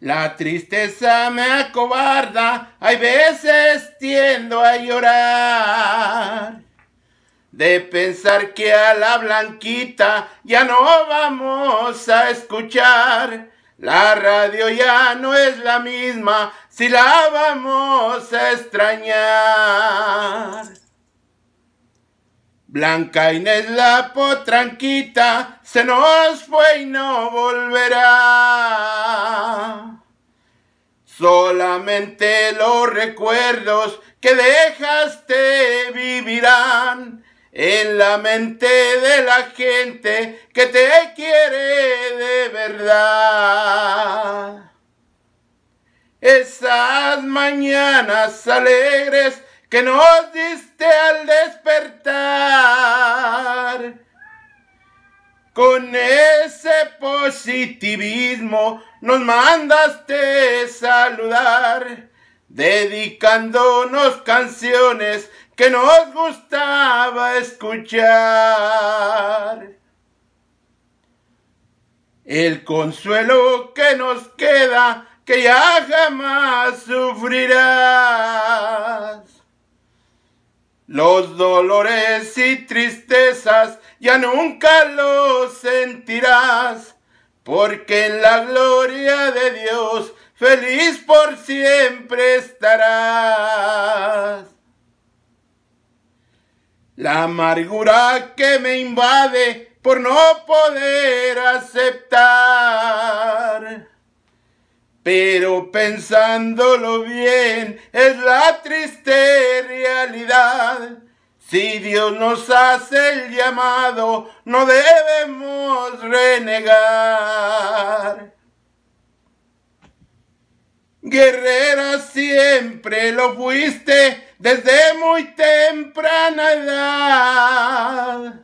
La tristeza me acobarda, hay veces tiendo a llorar. De pensar que a la blanquita ya no vamos a escuchar. La radio ya no es la misma si la vamos a extrañar. Blanca Inés la tranquita se nos fue y no volverá. Solamente los recuerdos que dejaste vivirán en la mente de la gente que te quiere de verdad. Esas mañanas alegres que nos diste al despertar. Con ese positivismo nos mandaste saludar, dedicándonos canciones que nos gustaba escuchar. El consuelo que nos queda, que ya jamás sufrirá. Los dolores y tristezas ya nunca los sentirás, porque en la gloria de Dios feliz por siempre estarás. La amargura que me invade por no poder aceptar pensándolo bien, es la triste realidad. Si Dios nos hace el llamado, no debemos renegar. Guerrera siempre lo fuiste desde muy temprana edad.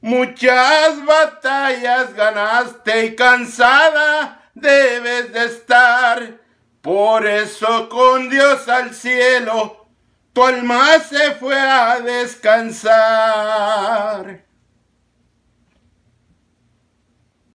Muchas batallas ganaste y cansada debes de estar. Por eso con Dios al cielo, tu alma se fue a descansar.